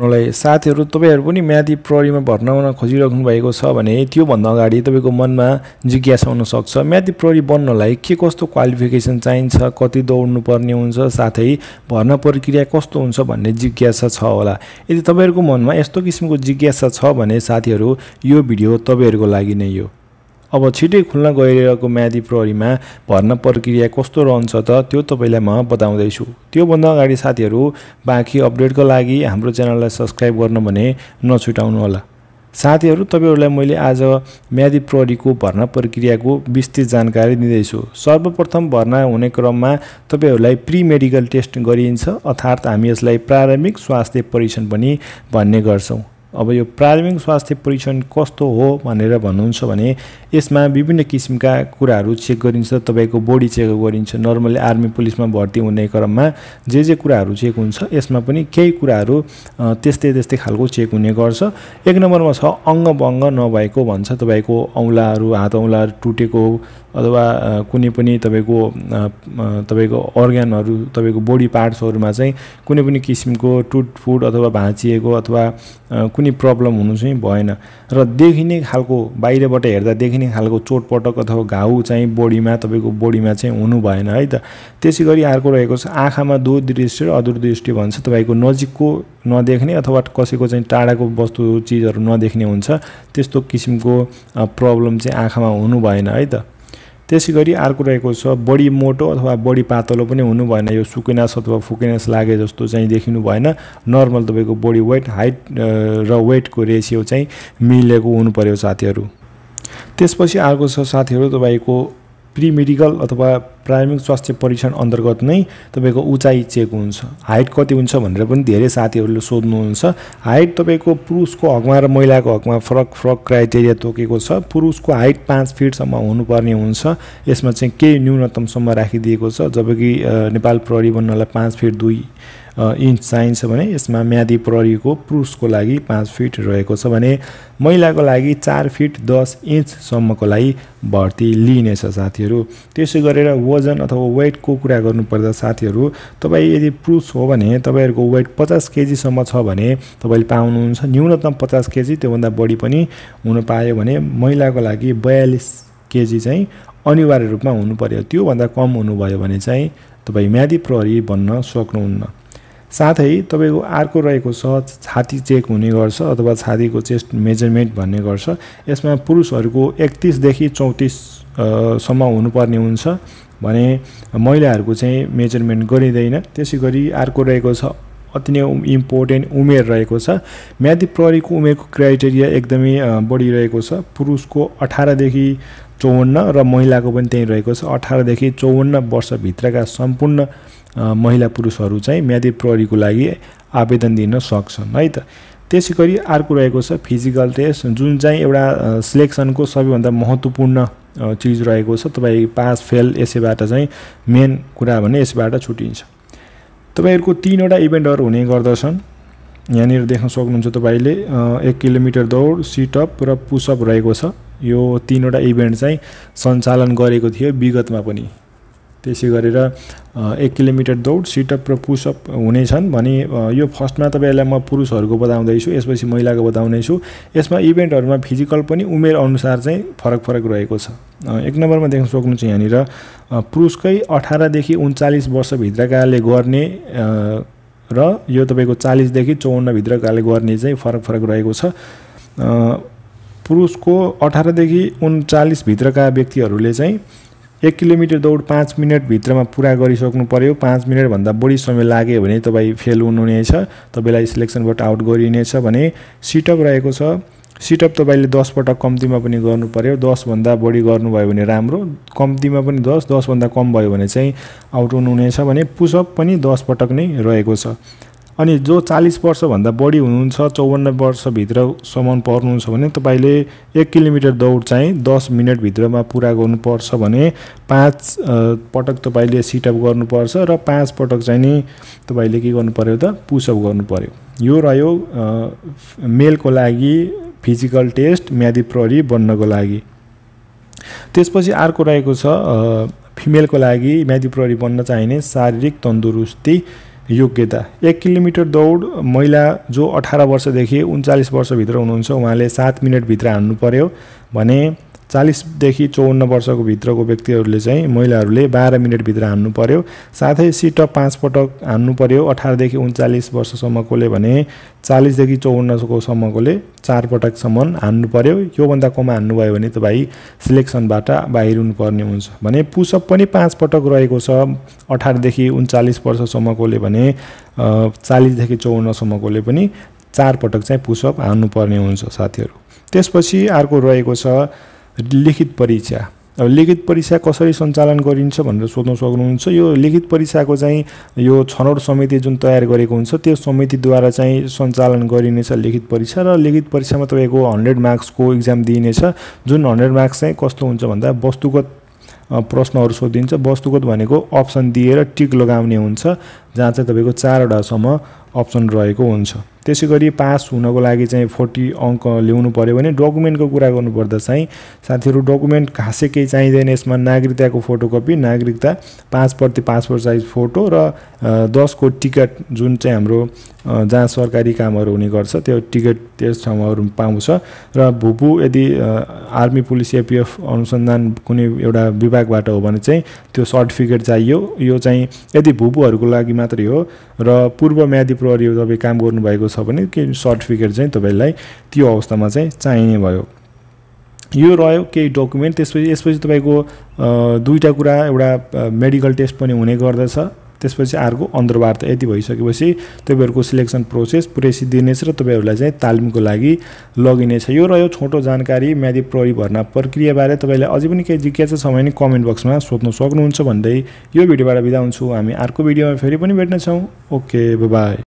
हुनलाई साथीहरू तपाईँहरू पनि म्याथी प्रहरीमा भर्ना हुन खोजिराख्नु भएको छ भने त्योभन्दा अगाडि तपाईँको मनमा जिज्ञासा हुनसक्छ म्याथी प्रहरी बन्नलाई के कस्तो क्वालिफिकेसन चाहिन्छ कति दौड्नुपर्ने हुन्छ साथै भर्ना प्रक्रिया कस्तो हुन्छ भन्ने जिज्ञासा छ होला यदि तपाईँहरूको मनमा यस्तो किसिमको जिज्ञासा छ भने साथीहरू यो भिडियो तपाईँहरूको लागि नै हो अब छिटै खुल्न गइरहेको म्यादी प्रहरीमा भर्ना प्रक्रिया कस्तो रहन्छ त त्यो तपाईँलाई म बताउँदैछु त्योभन्दा अगाडि साथीहरू बाँकी अपडेटको लागि हाम्रो च्यानललाई सब्सक्राइब गर्नु भने नछुटाउनु होला साथीहरू तपाईँहरूलाई मैले आज म्यादी प्रहरीको भर्ना प्रक्रियाको विस्तृत जानकारी दिँदैछु सर्वप्रथम भर्ना हुने क्रममा तपाईँहरूलाई प्री मेडिकल टेस्ट गरिन्छ अर्थात् हामी यसलाई प्रारम्भिक स्वास्थ्य परीक्षण पनि भन्ने गर्छौँ अब यो प्रारम्भिक स्वास्थ्य परीक्षण कस्तो हो भनेर भन्नुहुन्छ भने यसमा विभिन्न किसिमका कुराहरू चेक गरिन्छ तपाईँको बोडी चेक गरिन्छ नर्मली आर्मी पुलिसमा भर्ती हुने क्रममा जे जे कुराहरू चेक हुन्छ यसमा पनि केही कुराहरू त्यस्तै त्यस्तै खालको चेक हुने गर्छ एक नम्बरमा छ अङ्ग भङ्ग नभएको भन्छ तपाईँको औँलाहरू हात औँलाहरू टुटेको अथवा कुनै पनि तपाईँको तपाईँको अर्ग्यानहरू तपाईँको बोडी पार्ट्सहरूमा चाहिँ कुनै पनि किसिमको टुटफुट अथवा भाँचिएको अथवा कुनै प्रब्लम हुनु चाहिँ भएन र देखिने खालको बाहिरबाट हेर्दा देखिने खालको चोटपटक अथवा घाउ चाहिँ बडीमा तपाईँको बडीमा चाहिँ हुनु भएन है त त्यसै गरी अर्को रहेको छ आँखामा दूरदृष्टि र अदूरदृष्टि भन्छ तपाईँको नजिकको नदेख्ने अथवा कसैको चाहिँ टाढाको वस्तु चिजहरू नदेख्ने हुन्छ त्यस्तो किसिमको प्रब्लम चाहिँ आँखामा हुनु भएन है त त्यसै गरी अर्को रहेको छ बढी मोटो अथवा बढी पातलो पनि हुनु भएन यो सुकिनास अथवा फुकिनास लागे जस्तो चाहिँ देखिनु भएन नर्मल तपाईँको बडी वेट हाइट र वेटको रेसियो चाहिँ मिलेको हुनु पऱ्यो साथीहरू त्यसपछि अर्को छ साथीहरू तपाईँको प्रिमेडिकल अथवा प्राथमिक स्वास्थ्य परीक्षण अन्तर्गत नै तपाईँको उचाइ चेक हुन्छ हाइट कति हुन्छ भनेर पनि धेरै साथीहरूले सोध्नुहुन्छ हाइट तपाईँको पुरुषको हकमा र महिलाको हकमा फरक फरक क्राइटेरिया तोकेको छ पुरुषको हाइट पाँच फिटसम्म हुनुपर्ने हुन्छ यसमा चाहिँ केही न्यूनतमसम्म राखिदिएको छ जबकि नेपाल प्रहरी बन्नलाई पाँच फिट दुई इन्च चाहिन्छ भने यसमा म्यादी प्रहरीको पुरुषको लागि पाँच फिट रहेको छ भने महिलाको लागि चार फिट दस इन्चसम्मको लागि भर्ती लिइनेछ साथीहरू त्यसै गरेर वजन अथवा वेटको कुरा गर्नुपर्दा साथीहरू तपाईँ यदि पुरुष हो भने तपाईँहरूको वेट पचास केजीसम्म छ भने तपाईँले पाउनुहुन्छ न्यूनतम पचास केजी त्योभन्दा बढी पनि हुन पायो भने महिलाको लागि बयालिस केजी चाहिँ अनिवार्य रूपमा हुनु पर्यो त्योभन्दा कम हुनुभयो भने चाहिँ तपाईँ म्यादी प्रहरी बन्न सक्नुहुन्न साथै तपाईँको अर्को रहेको छ छाती चेक हुने गर्छ अथवा छातीको चेस्ट मेजरमेन्ट भन्ने गर्छ यसमा पुरुषहरूको एकतिसदेखि चौतिससम्म हुनुपर्ने हुन्छ भने महिलाहरूको चाहिँ मेजरमेन्ट गरिँदैन त्यसै गरी अर्को रहेको छ अति नै इम्पोर्टेन्ट उमेर रहेको छ म्याथी प्रहरीको उमेरको क्राइटेरिया एकदमै बढिरहेको छ पुरुषको अठारदेखि चौवन्न र महिलाको पनि त्यहीँ रहेको छ अठारदेखि चौवन्न वर्षभित्रका सम्पूर्ण महिला पुरुषहरू चाहिँ म्यादी प्रहरीको लागि आवेदन दिन सक्छन् है त त्यसै गरी अर्को रहेको छ फिजिकल टेस्ट जुन चाहिँ एउटा सिलेक्सनको सबैभन्दा महत्त्वपूर्ण चिज रहेको छ तपाईँ पास फेल यसैबाट चाहिँ मेन कुरा भने यसबाट छुटिन्छ तपाईँहरूको तिनवटा इभेन्टहरू हुने गर्दछन् यहाँनिर देख्न सक्नुहुन्छ तपाईँले एक किलोमिटर दौड सिटअप र पुसअप रहेको छ यो तिनवटा इभेन्ट चाहिँ सञ्चालन गरेको थियो विगतमा पनि त्यसै गरेर एक किलोमिटर दौड सिटअप र पुसअप हुनेछन् भने यो फर्स्टमा तपाईँहरूलाई म पुरुषहरूको बताउँदैछु यसपछि महिलाको बताउँदैछु यसमा इभेन्टहरूमा फिजिकल पनि उमेर अनुसार चाहिँ फरक फरक रहेको छ एक नम्बरमा देख्न सक्नुहुन्छ यहाँनिर पुरुषकै अठारदेखि उन्चालिस वर्षभित्रकाले गर्ने र यो तपाईँको चालिसदेखि चौवन्नभित्रकाले गर्ने चाहिँ फरक फरक रहेको छ पुरुषको अठारदेखि उन्चालिसभित्रका व्यक्तिहरूले चाहिँ एक किलोमिटर दौड पाँच मिनटभित्रमा पुरा गरिसक्नु पऱ्यो पाँच मिनटभन्दा बढी समय लाग्यो भने तपाईँ फेल हुनुहुनेछ तपाईँलाई सिलेक्सनबाट आउट गरिनेछ भने सिटअप रहेको छ सिटअप तपाईँले दसपटक कम्तीमा पनि गर्नु पऱ्यो दसभन्दा बढी गर्नुभयो भने राम्रो कम्तीमा पनि दस दसभन्दा कम भयो भने चाहिँ आउट हुनुहुनेछ भने पुसअप पनि दसपटक नै रहेको छ अनि जो चालिस वर्षभन्दा बढी हुनुहुन्छ चौवन्न वर्षभित्रसम्म पर्नुहुन्छ भने तपाईँले एक किलोमिटर दौड चाहिँ दस मिनटभित्रमा पुरा गर्नुपर्छ भने पाँच पटक तपाईँले सिटअप गर्नुपर्छ र पाँच पटक चाहिँ नि तपाईँले के गर्नु पऱ्यो त पुसअप गर्नु पऱ्यो यो रह्यो मेलको लागि फिजिकल टेस्ट म्यादी प्रहरी बन्नको लागि त्यसपछि अर्को रहेको छ फिमेलको लागि म्यादी प्रहरी बन्न चाहिने शारीरिक तन्दुरुस्ती योग्यता एक किलोमिटर दौड महिला जो अठार वर्षदेखि उन्चालिस वर्षभित्र हुनुहुन्छ उहाँले सात मिनटभित्र हान्नु पर्यो भने चालिसदेखि चौवन्न वर्षको भित्रको व्यक्तिहरूले चाहिँ महिलाहरूले बाह्र मिनटभित्र हान्नु पऱ्यो साथै सिटअप पाँच पटक हान्नु पऱ्यो अठारदेखि उन्चालिस वर्षसम्मकोले भने चालिसदेखि चौवन्नकोसम्मकोले चार पटकसम्म हान्नु पऱ्यो योभन्दा कम हान्नुभयो भने त भाइ सिलेक्सनबाट बाहिर हुनुपर्ने हुन्छ भने पुसअप पनि पाँच पटक रहेको छ अठारदेखि उन्चालिस वर्षसम्मकोले भने चालिसदेखि चौवन्नसम्मकोले पनि चार पटक चाहिँ पुसअप हान्नुपर्ने हुन्छ साथीहरू त्यसपछि अर्को रहेको छ लिखित परीक्षा अब लिखित परीक्षा कसरी सञ्चालन गरिन्छ भनेर सोध्न सक्नुहुन्छ यो लिखित परीक्षाको चाहिँ यो छनौट समिति जुन तयार गरेको हुन्छ त्यो समितिद्वारा चाहिँ सञ्चालन गरिनेछ लिखित परीक्षा र लिखित परीक्षामा तपाईँको हन्ड्रेड मार्क्सको इक्जाम दिइनेछ जुन हन्ड्रेड मार्क्स चाहिँ कस्तो हुन्छ भन्दा वस्तुगत प्रश्नहरू सोधिन्छ वस्तुगत भनेको अप्सन दिएर टिक लगाउने हुन्छ जहाँ चाहिँ तपाईँको चारवटासम्म अप्सन रहेको हुन्छ त्यसै गरी पास हुनको लागि चाहिँ फोर्टी अङ्क ल्याउनु पऱ्यो भने डकुमेन्टको कुरा गर्नुपर्दा चाहिँ साथीहरू डकुमेन्ट खासै केही चाहिँदैन यसमा नागरिकताको फोटोकपी नागरिकता पाँच प्रति पासपोर्ट साइज फोटो र दसको टिकट जुन चाहिँ हाम्रो जहाँ सरकारी कामहरू हुने गर्छ त्यो टिकट त्यस ठाउँहरू पाउँछ र भुपु यदि आर्मी पुलिस एपिएफ अनुसन्धान कुनै एउटा विभागबाट हो भने चाहिँ त्यो सर्टिफिकेट चाहियो यो चाहिँ यदि भुपुहरूको लागि मात्रै हो र पूर्व म्यादी प्रहरी तपाईँ काम गर्नुभएको छ भने केही सर्टिफिकेट चाहिँ तपाईँलाई त्यो अवस्थामा चाहिँ चाहिने भयो यो रह्यो केही डकुमेन्ट त्यसपछि यसपछि तपाईँको दुईवटा कुरा एउटा मेडिकल टेस्ट पनि हुने गर्दछ त्यसपछि अर्को अन्तर्वार्ता यति भइसकेपछि तपाईँहरूको सिलेक्सन प्रोसेस पुरै दिनेछ र तपाईँहरूलाई चाहिँ तालिमको लागि लगिनेछ यो रह्यो छोटो जानकारी म्यादी प्रहरी भर्ना प्रक्रियाबारे तपाईँलाई अझै पनि केही जिज्ञासा छ भने कमेन्ट बक्समा सोध्न सक्नुहुन्छ भन्दै यो भिडियोबाट बिदा हुन्छु हामी अर्को भिडियोमा फेरि पनि भेट्नेछौँ ओके बाई